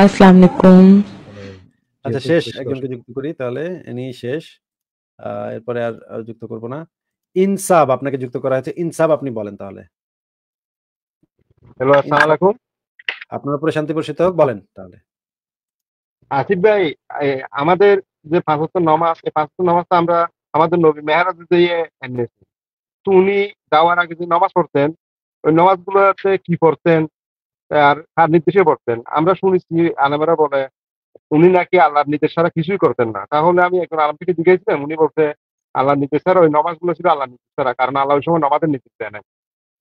আসসালামু আলাইকুম আচ্ছা শেষ একজনকে যুক্ত করি তাহলে শেষ এরপরে আর যুক্ত করব না ইনসাব আপনাকে যুক্ত করা হয়েছে ইনসাব আপনি বলেন তাহলে হ্যালো আসসালামু আলাইকুম আপনার উপরে শান্তি হোক বলেন তাহলে আসিফ ভাই আমাদের যে পাঁচ নামাজ এই নমাজটা আমরা আমাদের নবী মেহরাজ দিয়ে এনেছি তো উনি যাওয়ার আগে যে নামাজ পড়তেন ওই নামাজগুলোতে কি পড়তেন আর তার নির্দেশে পড়তেন আমরা শুনেছি আলেমেরা বলে উনি নাকি আল্লাহর নির্দেশ ছাড়া কিছুই করতেন না তাহলে আমি একজন আলম থেকে জিজ্ঞেসিলাম উনি বলতে আল্লাহর নির্দেশ ছাড়া ওই গুলো ছিল আল্লাহর নির্দেশ ছাড়া কারণ আল্লাহ ওই সময় নমাজের নির্দেশ দেয় না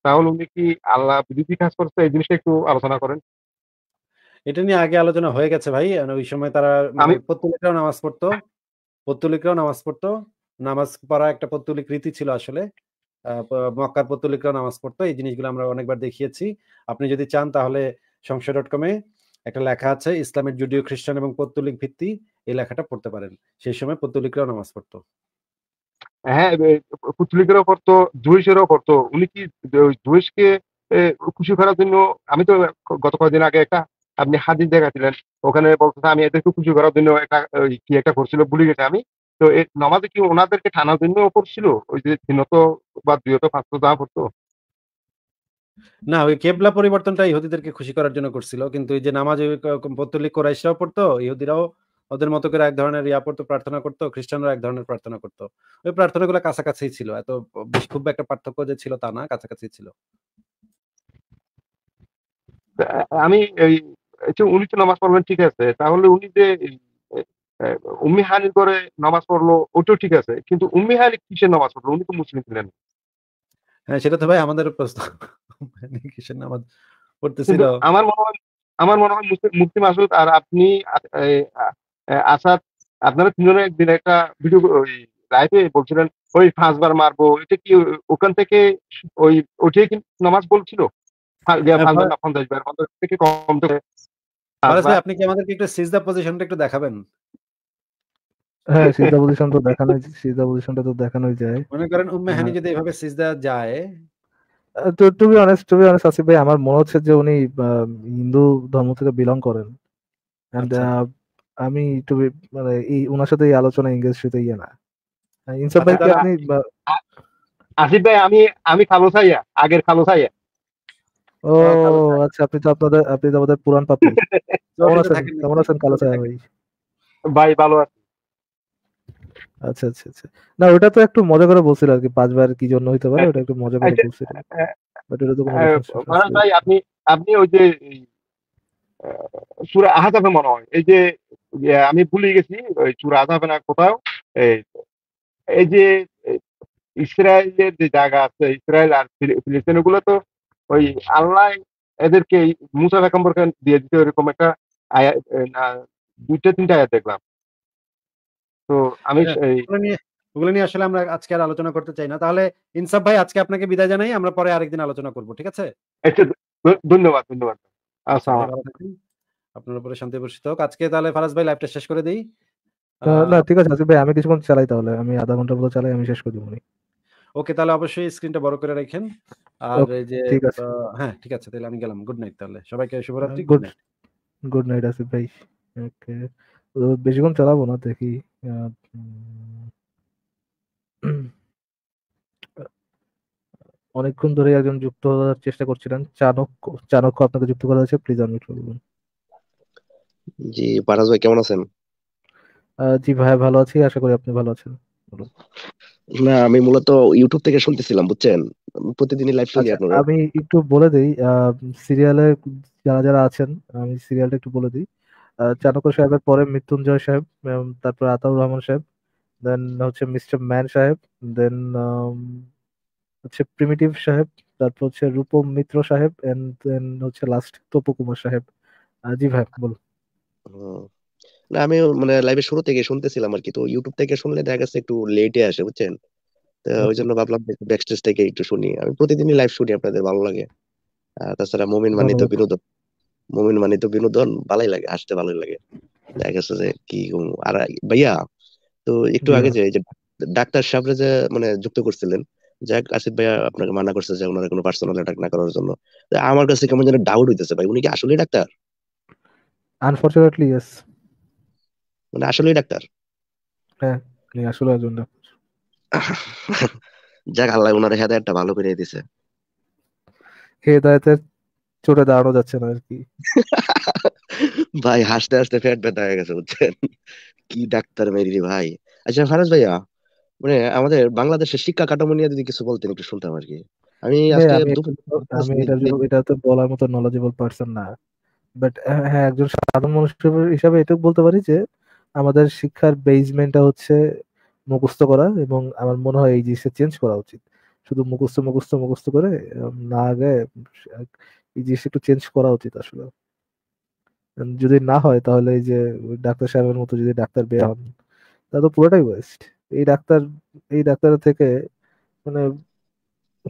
তাহলে উনি কি আল্লাহ বিরোধী কাজ করছে এই জিনিসটা একটু আলোচনা করেন এটা নিয়ে আগে আলোচনা হয়ে গেছে ভাই মানে ওই সময় তারা মানে আমি পত্তলিকরাও নামাজ পড়তো পত্তলিকরাও নামাজ পড়তো নামাজ পড়া একটা পত্তলিক রীতি ছিল আসলে মক্কার পত্তলিকরা নামাজ পড়তো এই জিনিসগুলো আমরা অনেকবার দেখিয়েছি আপনি যদি চান তাহলে সংশয় ডট কমে একটা লেখা আছে ইসলামের জুডিও খ্রিস্টান এবং পত্তলিক ভিত্তি এই লেখাটা পড়তে পারেন সেই সময় পত্তলিকরাও নামাজ পড়তো হ্যাঁ পত্তলিকরাও পড়তো জুইশেরাও পড়তো উনি কি জুইশকে খুশি করার জন্য আমি তো গত কয়েকদিন আগে একটা আপনি হাদিস দেখাচ্ছিলেন ওখানে বলতেছে আমি এদেরকে খুশি করার জন্য একটা কি একটা করছিল ভুলে গেছে আমি তো নামাজে কি ওনাদেরকে ঠানা জন্য ওপর ছিল ওই যে তিনত বা দুইয়ত পাঁচশো যা পড়তো না ওই কেবলা পরিবর্তনটা ইহুদিদেরকে খুশি করার জন্য করছিল কিন্তু এই যে নামাজ পত্তলিক কোরাইশরাও পড়তো ইহুদিরাও ওদের মতো করে এক ধরনের ইয়া পড়তো প্রার্থনা করতো খ্রিস্টানরা এক ধরনের প্রার্থনা করতো ওই প্রার্থনা গুলো কাছাকাছি ছিল এত খুব একটা পার্থক্য যে ছিল তা না কাছাকাছি ছিল আমি এই উনি তো নামাজ পড়বেন ঠিক আছে তাহলে উনি যে উম্মি হানির ঘরে নামাজ পড়লো ওটাও ঠিক আছে কিন্তু উম্মি হানি কিসের নামাজ পড়লো উনি তো মুসলিম ছিলেন হ্যাঁ সেটা তো ভাই আমাদের প্রশ্ন কিসের নামাজ পড়তেছিল আমার মনে হয় আমার মনে হয় মুসলিম আসুদ আর আপনি আসাদ আপনারা তিনজনে একদিন একটা ভিডিও ওই লাইভে বলছিলেন ওই পাঁচবার মারবো এটা কি ওখান থেকে ওই ওটাই কি নামাজ বলছিল হ্যাঁ, হ্যাঁ, আপনি কি আমাদেরকে একটু সিজদা পজিশনটা একটু দেখাবেন হ্যাঁ সিজদা পজিশন তো দেখানো সিজদা পজিশনটা তো দেখানোই যায় মনে করেন উম্মে হানি হ্যাঁ। যদি এভাবে সিজদা যায় তো to be honest to be honest Asif ভাই আমার মনে হচ্ছে যে উনি হিন্দু ধর্ম থেকে বিলং করেন এন্ড আচ্ছা। আমি টু বি মানে এই সাথে এই আলোচনা ইংরেজ ইয়ে না হ্যাঁ, ইনসাফ আচ্ছা, ভাই আপনি আসিফ ভাই আমি আমি খালো খাইয়া আগের খালো খাইয়া ও আচ্ছা আপনি তো আপনাদের আপনি তো আমাদের পুরান পাপ কেমন আছেন কেমন আছেন কালো ভাই ভাই ভালো আছি আচ্ছা আচ্ছা আচ্ছা না ওটা তো একটু মজা করে বলছিল আর কি পাঁচবার কি জন্য হইতে পারে হ্যাঁ। ওটা একটু মজা করে আচ্ছা, বলছিল বাট আচ্ছা, হ্যাঁ। তো হ্যাঁ, ভাই আপনি আপনি ওই যে মনে হয় এই যে আমি ভুলে গেছি ওই সূরা আহজাবে না কোথাও এই যে ইসরায়েলের যে জায়গা আছে ইসরায়েল আর ফিলিস্তিন ওগুলো তো ওই আল্লাহ এদেরকে মুসা পেগম্বরকে দিয়ে দিতে ওরকম একটা আয়া দুইটা তিনটা আয়াত দেখলাম তো আমি হ্যাঁ, ওগুলো নিয়ে আসলে আমরা আজকে আর আলোচনা করতে চাই না তাহলে ইনসাফ ভাই আজকে আপনাকে বিদায় জানাই আমরা পরে আরেকদিন আলোচনা করব ঠিক আছে ধন্যবাদ ধন্যবাদ আপনার উপরে শান্তি বর্ষিত আজকে তাহলে ফারাজ ভাই লাইভটা শেষ করে দিই না ঠিক আছে ভাই আমি কিছুক্ষণ চালাই তাহলে আমি আধা ঘন্টার মতো চালাই আমি শেষ করে দেবো ওকে তাহলে অবশ্যই স্ক্রিনটা বড় করে রাখেন আর যে হ্যাঁ ঠিক আছে তাহলে আমি গেলাম গুড নাইট তাহলে সবাইকে শুভরাত্রি good night good night Asif okay ওকে বেশিক্ষণ চালাবো না দেখি অনেকক্ষণ ধরে একজন যুক্ত হওয়ার চেষ্টা করছিলেন চাণক্য চাণক্য আপনাকে যুক্ত করা হয়েছে প্লিজ আনমিউট বলুন জি পারাজ ভাই কেমন আছেন জি ভাই ভালো আছি আশা করি আপনি ভালো আছেন না আমি মূলত ইউটিউব থেকে শুনতেছিলাম বুঝছেন প্রতিদিনই লাইভ শুনি আচ্ছা, আপনার আমি একটু বলে দেই সিরিয়ালে যারা যারা আছেন আমি সিরিয়ালটা একটু বলে দিই চাণক্য সাহেবের পরে মৃত্যুঞ্জয় সাহেব তারপর আতাউর রহমান সাহেব দেন হচ্ছে মিস্টার ম্যান সাহেব দেন হচ্ছে প্রিমিটিভ সাহেব তারপর হচ্ছে রূপম মিত্র সাহেব এন্ড দেন হচ্ছে লাস্ট তপু কুমার সাহেব জি ভাই বলুন না আমি মানে শুরু থেকে শুনতেছিলাম আর কি তো ইউটিউব থেকে শুনলে দেখা যাচ্ছে একটু লেটে আসে বুঝছেন তো আচ্ছা। ওই জন্য ভাবলাম ব্যাকস্টেজ থেকে একটু শুনি আমি প্রতিদিনই লাইভ শুনি আপনাদের ভালো লাগে আর তাছাড়া মোমিন মানে তো বিনোদন মোমেন মানে তো বিনোদন ভালোই লাগে হাসতে ভালোই লাগে দেখা গেছে যে কি আর ভাইয়া তো একটু আগে যে ডাক্তার সাহেবরা যে মানে যুক্ত করছিলেন যাক আসিফ ভাই আপনাকে মানা করছে যে ওনার কোনো পার্সোনাল অ্যাটাক না করার জন্য আমার কাছে কেমন যেন ডাউট হইতেছে ভাই উনি কি আসলেই ডাক্তার আনফরচুনেটলি ইয়েস মানে আসলেই ডাক্তার হ্যাঁ উনি আসলে একজন ডাক্তার যাক আল্লাহ ওনার হেদায়েতটা ভালো করে দিয়েছে হেদায়েতের চোটে দাঁড়ানো যাচ্ছে না আর কি ভাই হাসতে হাসতে ফ্যাট ব্যথা হয়ে গেছে বুঝছেন কি ডাক্তার মেরিরি ভাই আচ্ছা ফারাজ ভাইয়া মানে আমাদের বাংলাদেশের শিক্ষা কাঠামো নিয়ে যদি কিছু বলতেন একটু শুনতাম আর কি আমি আজকে এটা এটা তো বলার মতো নলেজেবল পারসন না বাট হ্যাঁ, হ্যাঁ একজন সাধারণ মানুষ হিসাবে এটুকু বলতে পারি যে আমাদের শিক্ষার বেজমেন্টটা হচ্ছে মুখস্থ করা এবং আমার মনে হয় এই জিনিসটা চেঞ্জ করা উচিত শুধু মুখস্থ মুখস্থ মুখস্থ করে না আগে এই জিনিস একটু চেঞ্জ করা উচিত আসলে যদি না হয় তাহলে এই যে ডাক্তার সাহেবের মতো যদি ডাক্তার বের হন তা তো পুরোটাই ওয়েস্ট এই ডাক্তার এই ডাক্তার থেকে মানে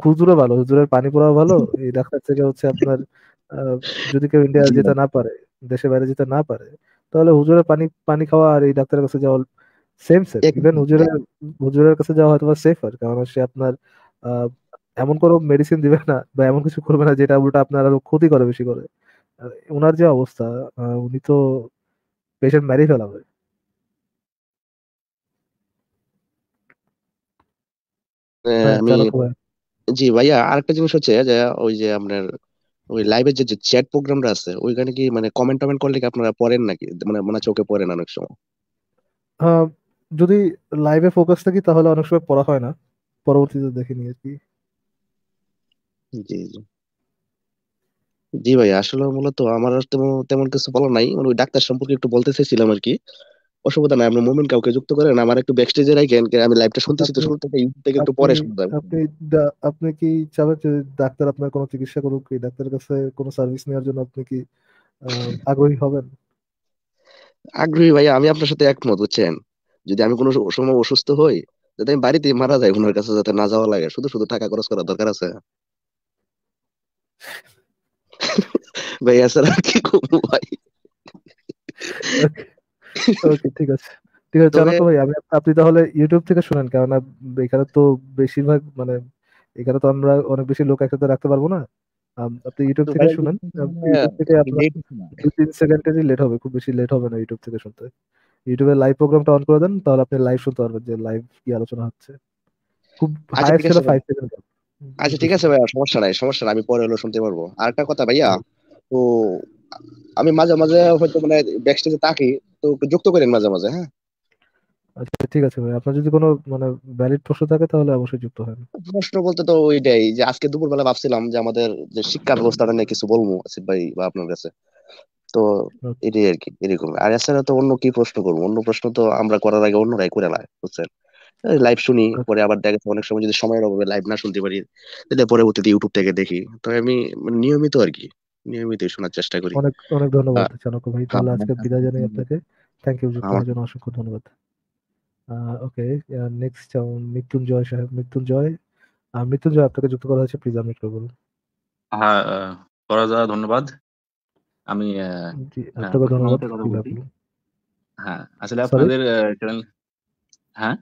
হুজুরে ভালো হুজুরের পানি পড়া ভালো এই ডাক্তার থেকে হচ্ছে আপনার যদি কেউ ইন্ডিয়া যেতে না পারে দেশের বাইরে যেতে না পারে তাহলে হুজুরের পানি পানি খাওয়া আর এই ডাক্তারের কাছে যাওয়া সেম সেফ ইভেন হুজুরের হুজুরের কাছে যাওয়া হয়তো সেফ আর কারণ সে আপনার এমন কোনো মেডিসিন দিবে না বা এমন কিছু করবে না যেটা উল্টা আপনার আরো ক্ষতি করে বেশি করে ওনার যে অবস্থা উনি তো পেশেন্ট মেরিয়ে ফেলাবে আমি জি ভাইয়া আরেকটা জিনিস হচ্ছে যে ওই যে আপনার ওই লাইভের যে চ্যাট প্রোগ্রামটা আছে ওইখানে কি মানে কমেন্ট টমেন্ট করলে কি আপনারা পড়েন নাকি মানে মানে চোখে পড়েন অনেক সময় যদি লাইভে ফোকাস থাকি তাহলে অনেক সময় পড়া হয় না পরবর্তীতে দেখে নিই আর কি জি, জি। জি ভাই, আসলে মূলত আমার আর তেমন কিছু বলার নাই। মানে ওই ডাক্তার সম্পর্কে একটু বলতে চাইছিলাম আর কি অসুবিধা নাই আপনার মোমেন কাউকে যুক্ত করেন। আমার একটু ব্যাকস্টেজে রাইখেন। আমি লাইভটা শুনতেছি তো শুনতে শুরু থেকে একটু পরে শুনতে যাবে। আপনি আপনি কি চাবেন যে ডাক্তার আপনার কোনো চিকিৎসা করুক? কি ডাক্তারের কাছে কোনো সার্ভিস নেওয়ার জন্য আপনি কি আগ্রহী হবেন? আগ্রহী ভাই আমি আপনার সাথে একমত বুঝছেন। যদি আমি কোনো সময় অসুস্থ হই যাতে আমি বাড়িতে মারা যাই ওনার কাছে যাতে না যাওয়া লাগে। শুধু শুধু টাকা খরচ করার দরকার আছে? ভাইয়া ছাড়া আর কি ভাই ওকে ঠিক আছে ঠিক আছে চলো তো ভাই আমি আপনি তাহলে ইউটিউব থেকে শুনেন কারণ এখানে তো বেশিরভাগ মানে এখানে তো আমরা অনেক বেশি লোক একসাথে রাখতে পারবো না আপনি ইউটিউব থেকে শুনেন হ্যাঁ, থেকে আপনার দু তিন সেকেন্ডেরই লেট হবে খুব বেশি লেট হবে না ইউটিউব থেকে শুনতে ইউটিউবে লাইভ প্রোগ্রামটা অন করে দেন তাহলে আপনি লাইভ শুনতে পারবেন যে লাইভ কি আলোচনা হচ্ছে খুব হাই হলো 5 সেকেন্ড আচ্ছা ঠিক আছে ভাইয়া সমস্যা নাই সমস্যা নাই আমি পরে হলো শুনতে পারবো আর একটা কথা ভাইয়া তো আমি মাঝে মাঝে হয়তো মানে ব্যাকস্টেজে থাকি তো যুক্ত করেন মাঝে মাঝে হ্যাঁ আচ্ছা ঠিক আছে ভাই আপনার যদি কোনো মানে ভ্যালিড প্রশ্ন থাকে তাহলে অবশ্যই যুক্ত হবেন প্রশ্ন বলতে তো ওইটাই যে আজকে দুপুরবেলা ভাবছিলাম যে আমাদের যে শিক্ষা ব্যবস্থাটা নিয়ে কিছু বলবো আসিফ ভাই বা আপনার কাছে তো আচ্ছা। এটাই আর কি এরকম আর এছাড়া তো অন্য কি প্রশ্ন করবো অন্য প্রশ্ন তো আমরা করার আগে অন্যরাই করে নেয় বুঝছেন লাইভ শুনি পরে আবার দেখা অনেক সময় যদি সময়ের অভাবে লাইভ না শুনতে পারি তাহলে পরবর্তীতে ইউটিউব থেকে দেখি তো আমি মানে নিয়মিত আর কি নিয়মিত শোনার চেষ্টা করি অনেক অনেক ধন্যবাদ চনক ভাই তাহলে আজকে বিদায় জানাই আপনাকে থ্যাংক ইউ যুক্ত জন্য অসংখ্য ধন্যবাদ ওকে নেক্সট মৃত্যুঞ্জয় সাহেব মৃত্যুঞ্জয় মৃত্যুঞ্জয় আপনাকে যুক্ত করা হয়েছে প্লিজ আপনি একটু বলুন হ্যাঁ ধন্যবাদ আমি আপনাকে ধন্যবাদ হ্যাঁ আসলে আপনাদের চ্যানেল হ্যাঁ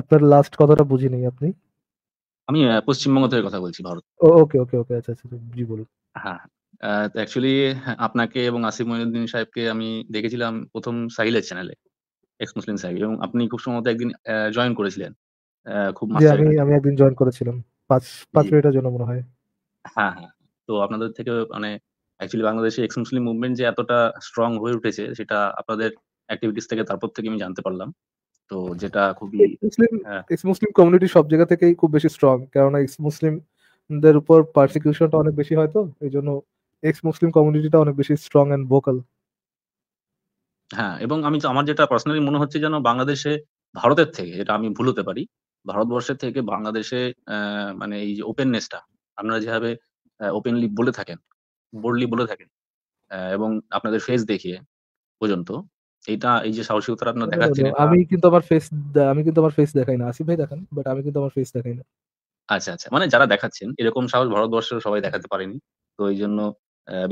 আপনার লাস্ট কথাটা নাই আপনি আমি পশ্চিমবঙ্গ থেকে কথা বলছি ভারত ওকে ওকে ওকে আচ্ছা আচ্ছা জি বলুন হ্যাঁ অ্যাকচুয়ালি আপনাকে এবং আসিফ মহিউদ্দিন সাহেবকে আমি দেখেছিলাম প্রথম সাহিলের চ্যানেলে এক্স মুসলিম সাহিল এবং আপনি খুব সম্ভবত একদিন জয়েন করেছিলেন খুব আমি আমি একদিন জয়েন করেছিলাম পাঁচ পাঁচ মিনিটের জন্য মনে হয় হ্যাঁ হ্যাঁ তো আপনাদের থেকে মানে অ্যাকচুয়ালি বাংলাদেশে এক্স মুসলিম মুভমেন্ট যে এতটা স্ট্রং হয়ে উঠেছে সেটা আপনাদের অ্যাক্টিভিটিস থেকে তারপর থেকে আমি জানতে পারলাম তো যেটা খুবই মুসলিম এক্স মুসলিম কমিউনিটি সব জায়গা থেকেই খুব বেশি স্ট্রং কেননা এক্স মুসলিমদের উপর পারসিকিউশনটা অনেক বেশি হয় তো এই জন্য এক্স মুসলিম কমিউনিটিটা অনেক বেশি স্ট্রং এন্ড ভোকাল হ্যাঁ এবং আমি আমার যেটা পার্সোনালি মনে হচ্ছে যেন বাংলাদেশে ভারতের থেকে এটা আমি ভুল হতে পারি ভারতবর্ষের থেকে বাংলাদেশে মানে এই যে ওপেননেসটা আপনারা যেভাবে ওপেনলি বলে থাকেন বোল্ডলি বলে থাকেন এবং আপনাদের ফেস দেখিয়ে পর্যন্ত এটা এই যে সাহসিকতা আপনার দেখাচ্ছেন আমি কিন্তু আমার ফেস আমি কিন্তু আমার ফেস দেখাই না আসিফ ভাই দেখান বাট আমি কিন্তু আমার ফেস দেখাই না আচ্ছা আচ্ছা মানে যারা দেখাচ্ছেন এরকম সাহস ভারতবর্ষের সবাই দেখাতে পারেনি তো এই জন্য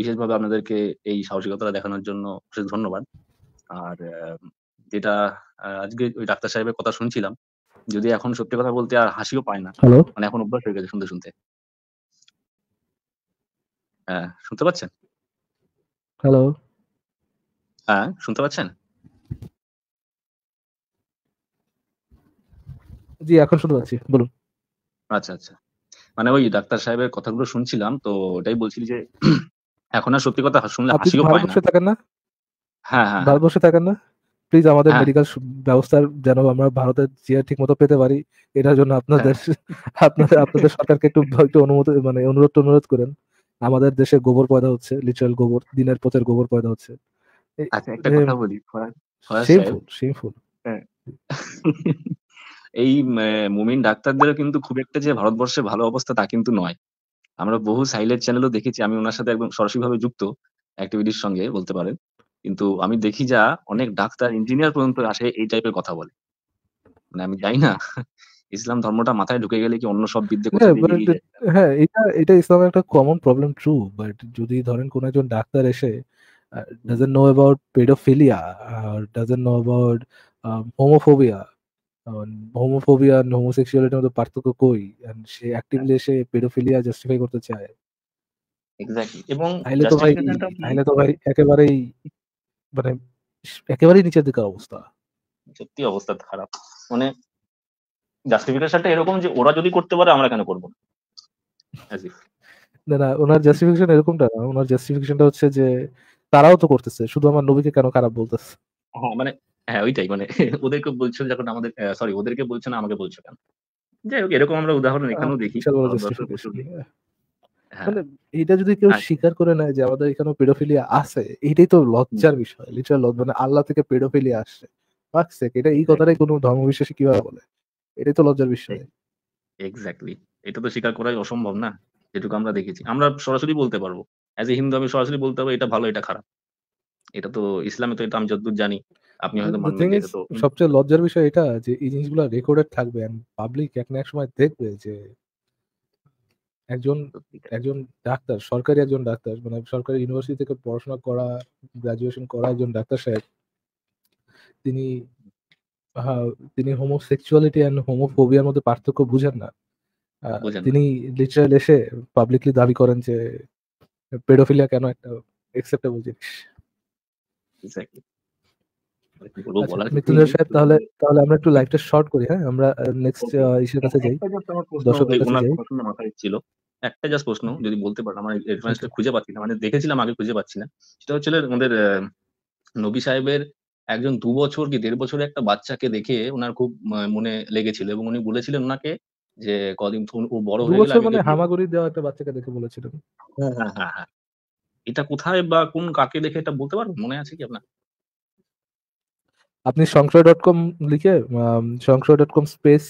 বিশেষভাবে আপনাদেরকে এই সাহসিকতা দেখানোর জন্য অশেষ ধন্যবাদ আর যেটা আজকে ওই ডাক্তার সাহেবের কথা শুনছিলাম যদি এখন সত্যি কথা বলতে আর হাসিও পায় না মানে এখন অভ্যাস হয়ে গেছে শুনতে শুনতে হ্যাঁ শুনতে পাচ্ছেন হ্যালো হ্যাঁ শুনতে পাচ্ছেন জি এখন শুনতে পাচ্ছি বলুন আচ্ছা আচ্ছা মানে ওই ডাক্তার সাহেবের কথাগুলো শুনছিলাম তো ওটাই বলছিল যে এখন আর সত্যি কথা শুনলে হাসিও পায় না থাকেন না হ্যাঁ হ্যাঁ ভারতবর্ষে থাকেন না প্লিজ আমাদের মেডিকেল হ্যাঁ। ব্যবস্থার যেন আমরা ভারতের চেয়ার ঠিক মতো পেতে পারি এটার জন্য আপনাদের হ্যাঁ। আপনাদের আপনাদের সরকারকে একটু একটু অনুমতি মানে অনুরোধ অনুরোধ করেন আমাদের দেশে গোবর পয়দা হচ্ছে লিটারাল গোবর দিনের পথের গোবর পয়দা হচ্ছে আচ্ছা একটা কথা বলি শেমফুল শেমফুল এই মুমিন ডাক্তারদেরও কিন্তু খুব একটা যে ভারতবর্ষে ভালো অবস্থা তা কিন্তু নয় আমরা বহু সাইলেন্ট চ্যানেলও দেখেছি আমি ওনার সাথে একদম ভাবে যুক্ত অ্যাক্টিভিটির সঙ্গে বলতে পারেন কিন্তু আমি দেখি যা অনেক ডাক্তার ইঞ্জিনিয়ার পর্যন্ত আসে এই টাইপের কথা বলে মানে আমি জানি না ইসলাম ধর্মটা মাথায় ঢুকে গেলে কি অন্য সব বিদ্যে হ্যাঁ, হ্যাঁ এটা এটা ইসলামের একটা কমন প্রবলেম ট্রু বাট যদি ধরেন কোন একজন ডাক্তার এসে ডাজেন্ট নো অ্যাবাউট পেডোফিলিয়া আর doesn't know about homophobia homophobia আর হোমোসেক্সুয়ালিটির মধ্যে পার্থক্য কই এন্ড সে অ্যাক্টিভলি এসে পেডোফিলিয়া জাস্টিফাই করতে চায় এক্স্যাক্টলি এবং তাহলে তো ভাই তাহলে তো ভাই একেবারেই মানে একেবারেই নিচের দিকে অবস্থা সত্যি অবস্থা খারাপ মানে জাস্টিফিকেশনটা এরকম যে ওরা যদি করতে পারে আমরা কেন করব না না ওনার জাস্টিফিকেশন এরকমটা না ওনার জাস্টিফিকেশনটা হচ্ছে যে তারাও তো করতেছে শুধু আমার নবীকে কেন খারাপ বলতেছে হ্যাঁ মানে হ্যাঁ ওইটাই মানে ওদেরকে বলছো যখন আমাদের সরি ওদেরকে বলছো না আমাকে বলছো কেন যাই হোক এরকম আমরা উদাহরণ এখানেও দেখি হ্যাঁ। হ্যাঁ। মানে এটা যদি কেউ স্বীকার করে নেয় যে আমাদের এখানে পেডোফিলিয়া আছে এটাই তো লজ্জার বিষয় লিটারাল মানে আল্লাহ থেকে পেডোফিলিয়া আসছে বাকসে এটা এই কথাটাই কোনো ধর্ম ধর্মবিশ্বাসী কিভাবে বলে এটাই তো লজ্জার বিষয় এক্স্যাক্টলি এটা তো স্বীকার করাই অসম্ভব না যেটুকু আমরা দেখেছি আমরা সরাসরি বলতে পারবো অ্যাজ এ হিন্দু আমি সরাসরি বলতে পারবো এটা ভালো এটা খারাপ এটা তো ইসলামে তো এটা আমি যতদূর জানি আপনি হয়তো মানবেন তো সবচেয়ে লজ্জার বিষয় এটা যে এই জিনিসগুলো রেকর্ডেড থাকবে এন্ড পাবলিক এক না এক সময় দেখবে যে একজন একজন ডাক্তার সরকারি একজন ডাক্তার মানে সরকারি ইউনিভার্সিটি থেকে পড়াশোনা করা গ্রাজুয়েশন করা একজন ডাক্তার সাহেব তিনি তিনি হোমোসেক্সুয়ালিটি অ্যান্ড হোমোফোবিয়ার মধ্যে পার্থক্য বুঝেন না তিনি লিটারাল এসে পাবলিকলি দাবি করেন যে পেডোফিলিয়া কেন একটা অ্যাকসেপ্টেবল জিনিস এক্স্যাক্টলি আচ্ছা, মিতুলের সাহেব তাহলে তাহলে আমরা একটু লাইভটা শর্ট করি হ্যাঁ আমরা নেক্সট কাছে যাই কাছে যাই ছিল একটা জাস্ট প্রশ্ন যদি বলতে পারো আমার রেফারেন্সটা আচ্ছা। খুঁজে পাচ্ছি না মানে দেখেছিলাম আগে খুঁজে পাচ্ছি না সেটা হচ্ছিল আমাদের নবী সাহেবের একজন দু বছর কি দেড় বছরের একটা বাচ্চাকে দেখে ওনার খুব মনে লেগেছিল এবং উনি বলেছিলেন ওনাকে যে কদিন ও বড় হয়ে মানে হামাগুড়ি দেওয়া একটা বাচ্চাকে দেখে বলেছিলেন হ্যাঁ, হ্যাঁ হ্যাঁ হ্যাঁ এটা কোথায় বা কোন কাকে দেখে এটা বলতে পারবেন মনে আছে কি আপনার আপনি সংশয় ডট কম লিখে সংশয় ডট কম স্পেস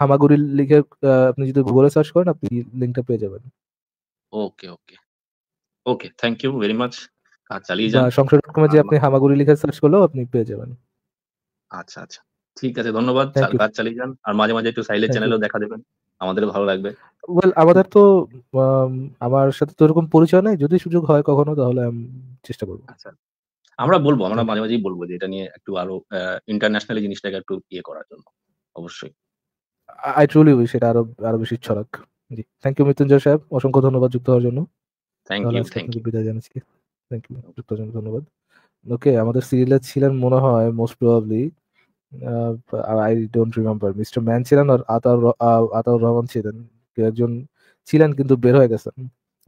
হামাগুড়ি লিখে আপনি যদি গুগলে সার্চ করেন আপনি লিঙ্কটা পেয়ে যাবেন okay okay okay thank you very much চালিয়ে যান সংশয় ডট কমে যে আপনি হামাগুড়ি লিখে সার্চ করলেও আপনি পেয়ে যাবেন আচ্ছা আচ্ছা ঠিক আছে ধন্যবাদ কাজ চালিয়ে যান আর মাঝে মাঝে একটু সাইলেন্ট চ্যানেলও দেখা দেবেন আমাদের ভালো লাগবে ওয়েল আমাদের তো আমার সাথে তো এরকম পরিচয় নাই যদি সুযোগ হয় কখনো তাহলে আমি চেষ্টা করবো আচ্ছা আমরা বলবো আমরা মাঝে মাঝেই বলবো যে এটা নিয়ে একটু আরো ইন্টারন্যাশনালি জিনিসটাকে একটু ইয়ে করার জন্য অবশ্যই আই ট্রুলি উইশ এটা আরো আরো বেশি ছড়াক জি থ্যাংক ইউ মৃত্যুঞ্জয় সাহেব অসংখ্য ধন্যবাদ যুক্ত হওয়ার জন্য থ্যাংক ইউ থ্যাংক ইউ বিদায় জানাচ্ছি থ্যাংক ইউ যুক্ত হওয়ার জন্য ধন্যবাদ ওকে আমাদের সিরিয়ালে ছিলেন মনে হয় most probably I don't remember mister man ছিলেন আর আতাউর আতাউর রহমান ছিলেন কেউ একজন ছিলেন কিন্তু বের হয়ে গেছেন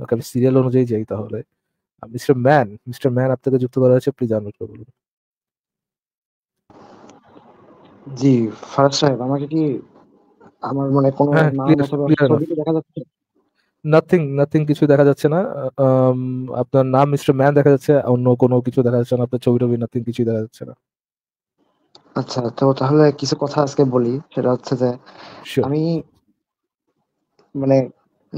ওকে আমি সিরিয়াল অনুযায়ী যাই তাহলে মিস্টার ম্যান মিস্টার ম্যান আপনাকে যুক্ত করা হয়েছে প্লিজ আনমিউট বলুন জি ফারাজ সাহেব আমাকে কি আমার মানে কোনো হ্যাঁ, দেখা যাচ্ছে নাথিং নাথিং কিছু দেখা যাচ্ছে না আপনার নাম মিস্টার ম্যান দেখা যাচ্ছে অন্য কোনো কিছু দেখা যাচ্ছে না আপনার ছবি টবি নাথিং কিছু দেখা যাচ্ছে না আচ্ছা তো তাহলে কিছু কথা আজকে বলি সেটা হচ্ছে যে আমি মানে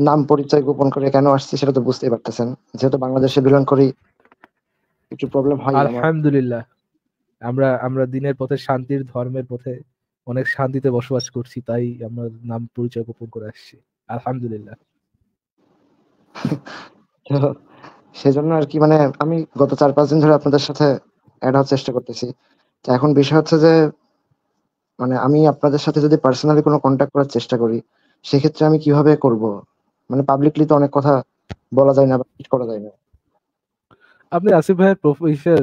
নাম পরিচয় গোপন করে কেন আসছি সেটা তো বুঝতেই পারতেছেন যেহেতু বাংলাদেশে বিলং করি একটু প্রবলেম হয় আলহামদুলিল্লাহ আমরা আমরা দিনের পথে শান্তির ধর্মের পথে অনেক শান্তিতে বসবাস করছি তাই আমরা নাম পরিচয় গোপন করে আসছি আলহামদুলিল্লাহ সেজন্য আর কি মানে আমি গত চার পাঁচ দিন ধরে আপনাদের সাথে অ্যাড হওয়ার চেষ্টা করতেছি তো এখন বিষয় হচ্ছে যে মানে আমি আপনাদের সাথে যদি পার্সোনালি কোনো কন্ট্যাক্ট করার চেষ্টা করি সেক্ষেত্রে আমি কিভাবে করব মানে পাবলিকলি তো অনেক কথা বলা যায় না বা কিছু করা যায় না আপনি আসিফ ভাইয়ের প্রফেসর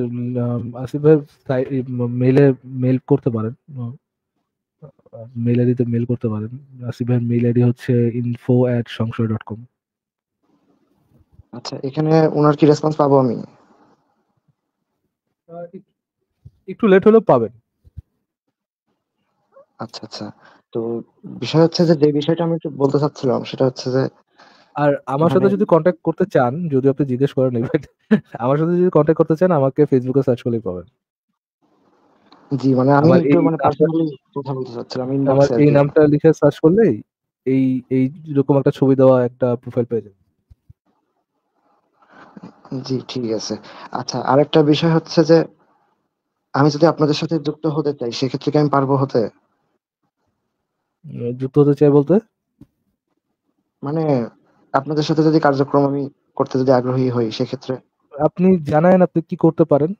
আসিফ ভাইয়ের মেলে মেল করতে পারেন মেল আইডিতে মেল করতে পারেন আসিফ ভাইয়ের মেল আইডি হচ্ছে info at Songshoy dot com আচ্ছা এখানে ওনার কি রেসপন্স পাবো আমি একটু লেট হলেও পাবেন আচ্ছা আচ্ছা তো বিষয় হচ্ছে যে যে বিষয়টা আমি একটু বলতে চাচ্ছিলাম সেটা হচ্ছে যে আর আমার মানে সাথে যদি কন্ট্যাক্ট করতে চান যদি আপনি জিজ্ঞেস করেন ইভেন্ট আমার সাথে যদি কন্ট্যাক্ট করতে চান আমাকে ফেসবুকে সার্চ করলেই পাবেন জি মানে আমি একটু মানে পার্সোনালি কথা বলতে চাচ্ছিলাম আমার এই নামটা লিখে সার্চ করলেই এই এই রকম একটা ছবি দেওয়া একটা প্রোফাইল পেয়ে যাবেন জি ঠিক আছে আচ্ছা আরেকটা বিষয় হচ্ছে যে আমি যদি আপনাদের সাথে যুক্ত হতে চাই সেক্ষেত্রে কি আমি পারবো হতে যুক্ত হতে চাই বলতে মানে আপনাদের সাথে যদি কার্যক্রম আমি করতে যদি আগ্রহী হই সেক্ষেত্রে আপনি জানেন আপনি কি করতে পারেন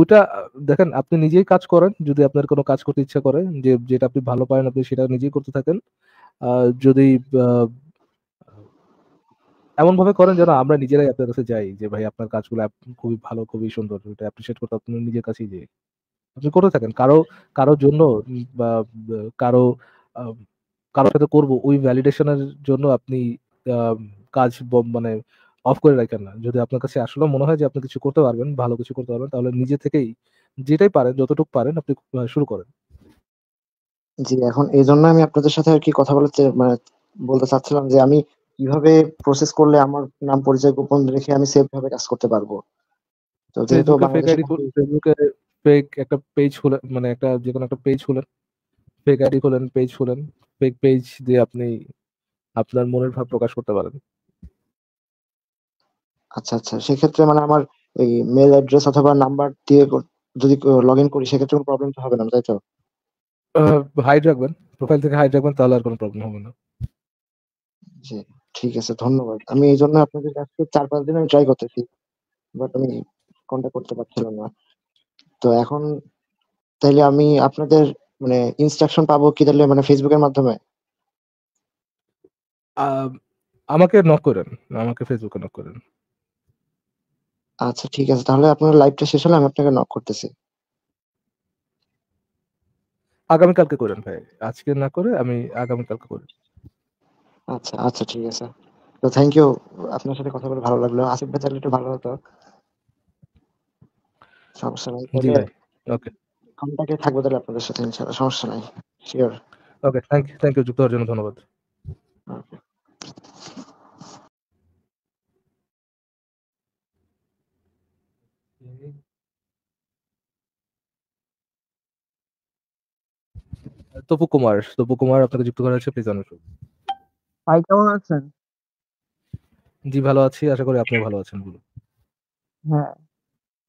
ওটা দেখেন আপনি নিজেই কাজ করেন যদি আপনার কোনো কাজ করতে ইচ্ছা করে যে যেটা আপনি ভালো পারেন আপনি সেটা নিজেই করতে থাকেন যদি এমন ভাবে করেন যেন আমরা নিজেরাই আপনার কাছে যাই যে ভাই আপনার কাজগুলো খুবই ভালো খুবই সুন্দর এটা অ্যাপ্রিসিয়েট করতে আপনি নিজের কাছেই যে আপনি করতে থাকেন কারো কারোর জন্য বা কারো কারোর সাথে করব ওই ভ্যালিডেশনের জন্য আপনি কাজ মানে অফ করে রাখেন না যদি আপনার কাছে আসলে মনে হয় যে আপনি কিছু করতে পারবেন ভালো কিছু করতে পারবেন তাহলে নিজে থেকেই যেটাই পারেন যতটুকু পারেন আপনি শুরু করেন জি এখন এই জন্য আমি আপনাদের সাথে আর কি কথা বলতে মানে বলতে চাচ্ছিলাম যে আমি কিভাবে প্রসেস করলে আমার নাম পরিচয় গোপন রেখে আমি সেফ ভাবে কাজ করতে পারবো তো যেহেতু ফেসবুকে ফেক একটা পেজ হলেন মানে একটা যে কোনো একটা পেজ হলেন ফেক আইডি হলেন পেজ হলেন ফেক পেজ দিয়ে আপনি আপনার মনের ভাব প্রকাশ করতে পারেন আচ্ছা আচ্ছা সেক্ষেত্রে মানে আমার এই মেল অ্যাড্রেস অথবা নাম্বার দিয়ে যদি লগ ইন করি সেক্ষেত্রে কোনো প্রবলেম তো হবে না তাই তো হাইড রাখবেন প্রোফাইল থেকে হাইড রাখবেন তাহলে আর কোনো প্রবলেম হবে না জি ঠিক আছে ধন্যবাদ আমি এই জন্য আপনাদের কাছে চার পাঁচ দিন আমি ট্রাই করতেছি বাট আমি কন্ট্যাক্ট করতে পারছিলাম না তো এখন তাইলে আমি আপনাদের মানে ইনস্ট্রাকশন পাবো কি তাহলে মানে ফেসবুকের মাধ্যমে আমাকে নক করেন আমাকে ফেসবুকে নক করেন আচ্ছা ঠিক আছে তাহলে আপনার লাইভটা শেষ হলে আমি আপনাকে নক করতেছি আগামীকালকে করেন ভাই আজকে না করে আমি আগামীকালকে করি আচ্ছা আচ্ছা ঠিক আছে তো থ্যাংক ইউ আপনার সাথে কথা বলে ভালো লাগলো আসিফ ভাই তাহলে একটু ভালো হতো সমস্যা নাই ওকে কন্টাক্টে থাকবো তাহলে আপনাদের সাথে ইনশাআল্লাহ সমস্যা নাই sure okay thank you thank you যুক্ত হওয়ার জন্য ধন্যবাদ তপু কুমার তপু কুমার আপনাকে যুক্ত করা হয়েছে প্লিজ ভাই কেমন আছেন জি ভালো আছি আশা করি আপনি ভালো আছেন বলুন হ্যাঁ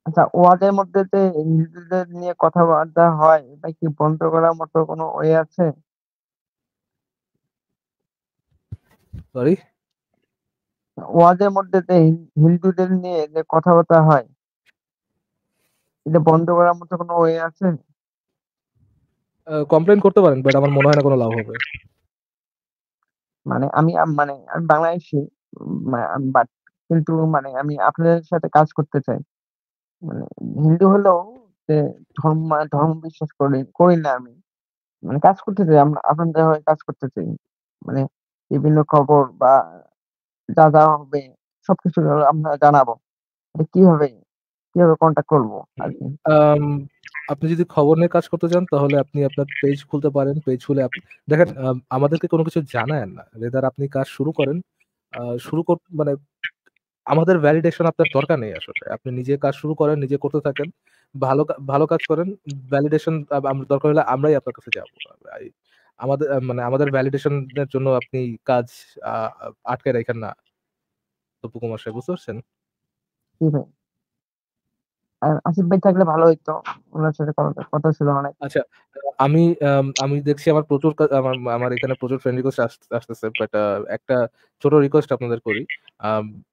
আচ্ছা ওয়াদের মধ্যে যে নিজেদের নিয়ে কথাবার্তা হয় এটা কি বন্ধ করার মতো কোনো ওয়ে আছে সরি ওয়াদের মধ্যে যে হিন্দুদের নিয়ে যে কথাবার্তা হয় এটা বন্ধ করার মতো কোনো ওয়ে আছে কমপ্লেন করতে পারেন বাট আমার মনে হয় না কোনো লাভ হবে মানে আমি মানে আমি বাংলাদেশি বাট কিন্তু মানে আমি আপনাদের সাথে কাজ করতে চাই মানে হিন্দু হলেও যে ধর্ম মানে ধর্ম বিশ্বাস করি করি না আমি মানে কাজ করতে চাই আমরা আপনাদের হয়ে কাজ করতে চাই মানে বিভিন্ন খবর বা যা যা হবে সবকিছু আমরা জানাবো মানে কিভাবে কিভাবে কন্ট্যাক্ট করবো আর কি আপনি যদি খবর নিয়ে কাজ করতে চান তাহলে আপনি আপনার পেজ খুলতে পারেন পেজ খুলে আপনি দেখেন আমাদেরকে কোনো কিছু জানায় না রেদার আপনি কাজ শুরু করেন শুরু কর মানে আমাদের ভ্যালিডেশন আপনার দরকার নেই আসলে আপনি নিজে কাজ শুরু করেন নিজে করতে থাকেন ভালো ভালো কাজ করেন ভ্যালিডেশন দরকার হলে আমরাই আপনার কাছে যাবো আমাদের মানে আমাদের ভ্যালিডেশনের জন্য আপনি কাজ আটকে রাখেন না কুমার সাহেব বুঝতে পারছেন আসিফ ভাই থাকলে ভালো হইতো ওনার সাথে কথা ছিল অনেক আচ্ছা আমি আমি দেখছি আমার প্রচুর আমার আমার এখানে প্রচুর ফ্রেন্ড রিকোয়েস্ট আসতেছে বাট একটা ছোট রিকোয়েস্ট আপনাদের করি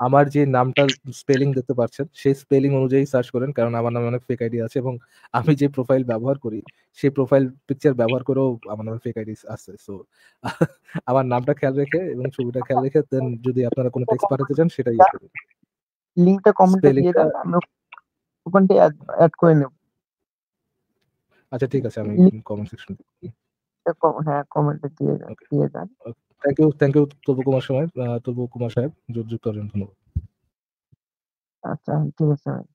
আমার যে নামটা স্পেলিং দেখতে পাচ্ছেন সেই স্পেলিং অনুযায়ী সার্চ করেন কারণ আমার নামে অনেক ফেক আইডি আছে এবং আমি যে প্রোফাইল ব্যবহার করি সেই প্রোফাইল পিকচার ব্যবহার করেও আমার নামে ফেক আইডি আছে সো আমার নামটা খেয়াল রেখে এবং ছবিটা খেয়াল রেখে দেন যদি আপনারা কোনো টেক্সট পাঠাতে চান সেটাই লিংকটা কমেন্টে দিয়ে দেন ওখানটি অ্যাড করে নেব আচ্ছা ঠিক আছে আমি কমেন্ট সেকশন হ্যাঁ কমেন্টে দিয়ে দিয়ে যান থ্যাংক ইউ থ্যাংক ইউ তবু কুমার সাহেব তবু কুমার সাহেব যোগ যোগ করার ধন্যবাদ আচ্ছা ঠিক আছে